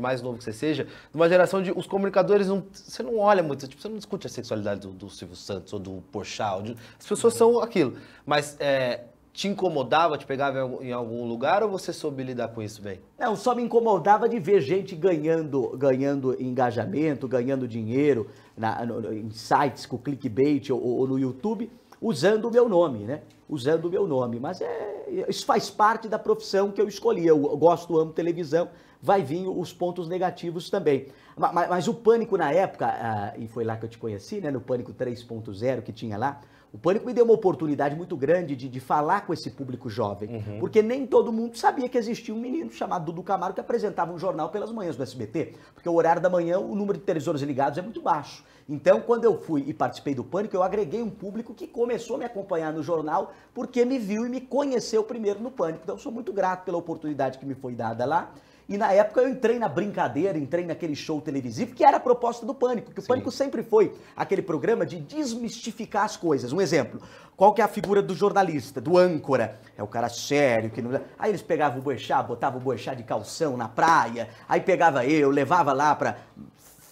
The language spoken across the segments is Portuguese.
por mais novo que você seja, de uma geração de. Os comunicadores não. Você não olha muito, tipo, você não discute a sexualidade do, do Silvio Santos ou do Porchat. as pessoas são aquilo. Mas é, te incomodava, te pegava em algum lugar ou você soube lidar com isso bem? Não, só me incomodava de ver gente ganhando, ganhando engajamento, ganhando dinheiro na, no, em sites com clickbait ou, ou no YouTube usando o meu nome, né? Usando o meu nome, mas é isso faz parte da profissão que eu escolhi. Eu gosto, amo televisão, vai vir os pontos negativos também. Mas, mas o pânico na época, ah, e foi lá que eu te conheci, né, no Pânico 3.0 que tinha lá, o Pânico me deu uma oportunidade muito grande de, de falar com esse público jovem, uhum. porque nem todo mundo sabia que existia um menino chamado Dudu Camargo que apresentava um jornal pelas manhãs do SBT, porque o horário da manhã, o número de televisores ligados é muito baixo. Então, quando eu fui e participei do Pânico, eu agreguei um público que começou a me acompanhar no jornal porque me viu e me conheceu primeiro no Pânico. Então, eu sou muito grato pela oportunidade que me foi dada lá. E na época eu entrei na brincadeira, entrei naquele show televisivo que era a proposta do Pânico, que o Sim. Pânico sempre foi aquele programa de desmistificar as coisas. Um exemplo, qual que é a figura do jornalista, do âncora? É o cara sério que não... Aí eles pegavam o boi-chá botavam o boi-chá de calção na praia, aí pegava eu, levava lá pra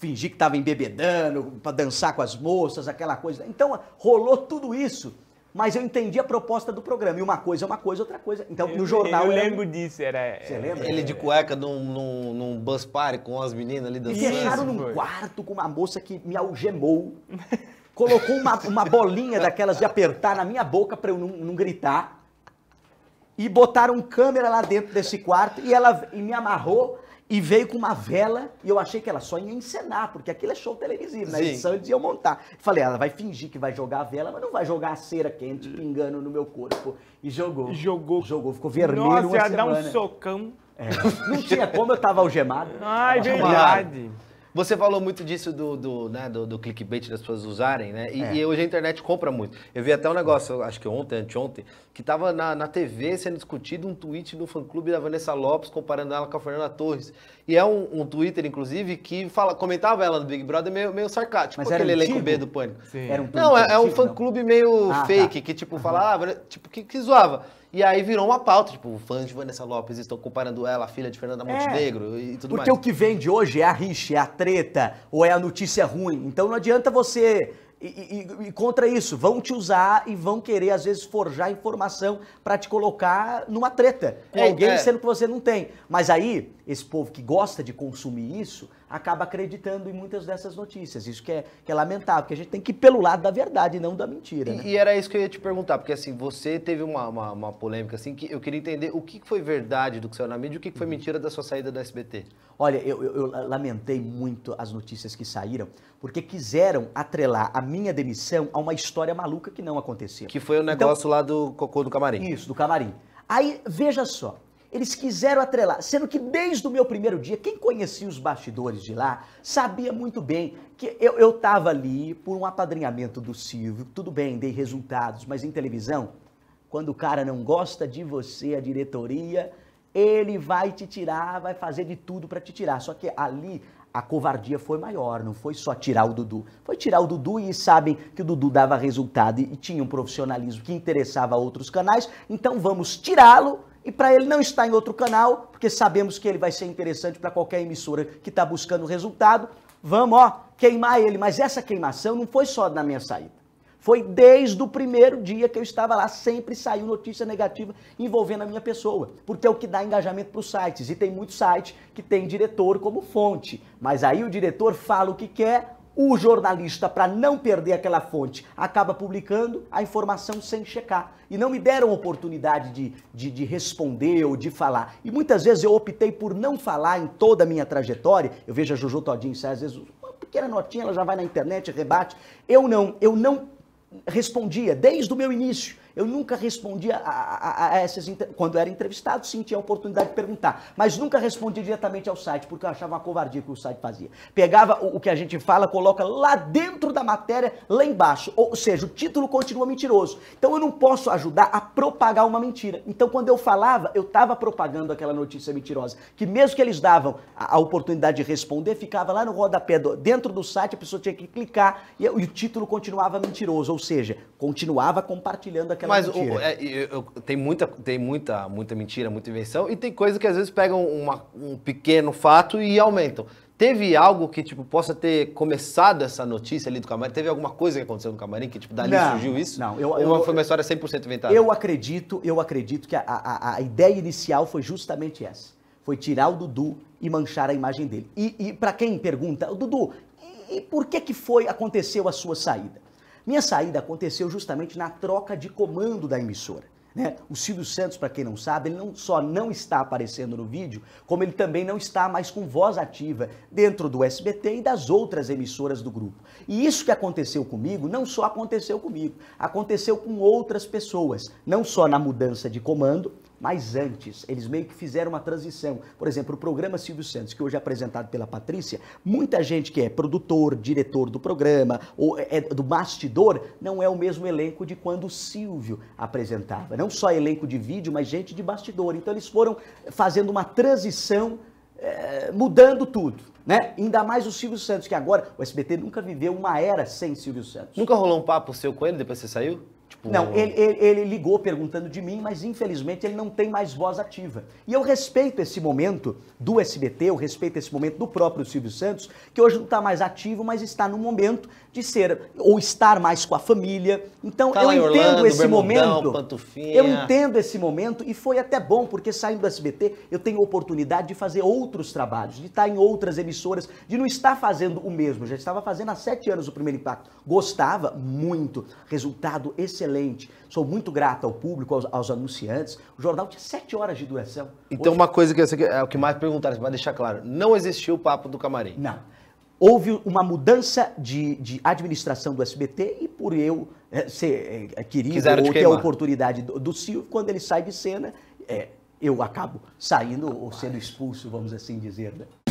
fingir que estava embebedando, para dançar com as moças, aquela coisa. Então rolou tudo isso mas eu entendi a proposta do programa. E uma coisa é uma coisa, outra coisa. Então, no jornal. Eu lembro era... disso, era. Você lembra? Ele de cueca num, num, num bus party com as meninas ali dançando. Me deixaram num foi. quarto com uma moça que me algemou. colocou uma, uma bolinha daquelas de apertar na minha boca para eu não, não gritar e botaram câmera lá dentro desse quarto e ela e me amarrou e veio com uma vela e eu achei que ela só ia encenar, porque aquilo é show televisivo, na né? edição eles iam montar. Falei, ela vai fingir que vai jogar a vela, mas não vai jogar a cera quente pingando no meu corpo. E jogou. Jogou. Jogou, ficou vermelho Nossa, uma ia semana. dar um socão. É. Não tinha como, eu tava algemado. Ai, tava verdade. Você falou muito disso do, do, né, do, do, clickbait das pessoas usarem, né? E, é. e, hoje a internet compra muito. Eu vi até um negócio, acho que ontem, anteontem, que estava na, na TV sendo discutido um tweet do fã-clube da Vanessa Lopes comparando ela com a Fernanda Torres. E é um, um Twitter, inclusive, que fala, comentava ela no Big Brother meio, meio sarcástico. Mas era aquele elenco B do Pânico. Sim. Era um não, é, é um fã-clube meio ah, tá. fake, tá. que tipo, falava ah, tipo, que, que zoava. E aí virou uma pauta, tipo, fãs de Vanessa Lopes estão comparando ela à filha de Fernanda é. Montenegro é, e tudo porque mais. Porque o que vem de hoje é a rixa, é a treta ou é a notícia ruim. Então não adianta você e, e, e, contra isso, vão te usar e vão querer, às vezes, forjar informação para te colocar numa treta com é, alguém, é. sendo que você não tem. Mas aí, esse povo que gosta de consumir isso, acaba acreditando em muitas dessas notícias. Isso que é, que é lamentável, porque a gente tem que ir pelo lado da verdade e não da mentira. E, né? e era isso que eu ia te perguntar, porque assim, você teve uma, uma, uma, polêmica assim que eu queria entender o que foi verdade do que saiu na mídia e o que foi uhum. mentira da sua saída da SBT. Olha, eu, eu, eu lamentei muito as notícias que saíram, porque quiseram atrelar a minha demissão a uma história maluca que não aconteceu. Que foi o então, negócio então, lá do cocô do camarim. Isso, do camarim. Aí, veja só, eles quiseram atrelar, sendo que desde o meu primeiro dia, quem conhecia os bastidores de lá sabia muito bem que eu estava ali por um apadrinhamento do Silvio. Tudo bem, dei resultados, mas em televisão, quando o cara não gosta de você, a diretoria, ele vai te tirar, vai fazer de tudo para te tirar. Só que ali a covardia foi maior, não foi só tirar o Dudu. Foi tirar o Dudu e sabem que o Dudu dava resultado e, e tinha um profissionalismo que interessava a outros canais, então vamos tirá-lo e para ele não estar em outro canal, porque sabemos que ele vai ser interessante para qualquer emissora que está buscando resultado, vamos, ó, queimar ele. Mas essa queimação não foi só na minha saída. Foi desde o primeiro dia que eu estava lá, sempre saiu notícia negativa envolvendo a minha pessoa, porque é o que dá engajamento para os sites. E tem muito site que tem diretor como fonte, mas aí o diretor fala o que quer, o jornalista, para não perder aquela fonte, acaba publicando a informação sem checar. E não me deram oportunidade de, de, de, responder ou de falar. E muitas vezes eu optei por não falar em toda a minha trajetória. Eu vejo a Juju Todinho, às vezes, uma pequena notinha, ela já vai na internet, rebate. Eu não, eu não respondia desde o meu início. Eu nunca respondia a, a, a essas. Quando era entrevistado, sim, tinha a oportunidade de perguntar. Mas nunca respondia diretamente ao site, porque eu achava uma covardia que o site fazia. Pegava o, o que a gente fala, coloca lá dentro da matéria, lá embaixo. Ou seja, o título continua mentiroso. Então eu não posso ajudar a propagar uma mentira. Então quando eu falava, eu estava propagando aquela notícia mentirosa. Que mesmo que eles davam a, a oportunidade de responder, ficava lá no rodapé, do, dentro do site, a pessoa tinha que clicar e, e o título continuava mentiroso. Ou seja, continuava compartilhando aquela é Mas o, é, eu, tem, muita, tem muita, muita mentira, muita invenção, e tem coisa que às vezes pegam uma, um pequeno fato e aumentam. Teve algo que, tipo, possa ter começado essa notícia ali do camarim? Teve alguma coisa que aconteceu no camarim que, tipo, dali não, surgiu isso? Não, eu, Ou eu, foi uma história 100% inventada? Eu acredito, eu acredito que a, a, a ideia inicial foi justamente essa. Foi tirar o Dudu e manchar a imagem dele. E, e para quem pergunta, Dudu, e por que que foi, aconteceu a sua saída? Minha saída aconteceu justamente na troca de comando da emissora. Né? O Silvio Santos, para quem não sabe, ele não só não está aparecendo no vídeo, como ele também não está mais com voz ativa dentro do SBT e das outras emissoras do grupo. E isso que aconteceu comigo, não só aconteceu comigo, aconteceu com outras pessoas, não só na mudança de comando, mas antes, eles meio que fizeram uma transição. Por exemplo, o programa Silvio Santos, que hoje é apresentado pela Patrícia, muita gente que é produtor, diretor do programa, ou é, é do bastidor, não é o mesmo elenco de quando o Silvio apresentava. Não só elenco de vídeo, mas gente de bastidor. Então eles foram fazendo uma transição, é, mudando tudo. Né? Ainda mais o Silvio Santos, que agora o SBT nunca viveu uma era sem Silvio Santos. Nunca rolou um papo seu com ele depois que você saiu? Tipo... Não, ele, ele, ele, ligou perguntando de mim, mas infelizmente ele não tem mais voz ativa. E eu respeito esse momento do SBT, eu respeito esse momento do próprio Silvio Santos, que hoje não está mais ativo, mas está no momento de ser, ou estar mais com a família. Então tá eu entendo Orlando, esse Bermudão, momento. Pantufinha. Eu entendo esse momento e foi até bom, porque saindo do SBT eu tenho oportunidade de fazer outros trabalhos, de estar em outras emissoras, de não estar fazendo o mesmo. Eu já estava fazendo há sete anos o primeiro impacto. Gostava muito. Resultado excelente excelente. Sou muito grato ao público, aos, aos anunciantes. O jornal tinha sete horas de duração. Então, Hoje... uma coisa que é o que mais perguntaram, para deixar claro: não existiu o papo do camarim. Não. Houve uma mudança de, de administração do SBT e por eu é, ser é, querido ou ter a oportunidade do, do Silvio, quando ele sai de cena, é, eu acabo saindo ou sendo expulso, vamos assim dizer. Né?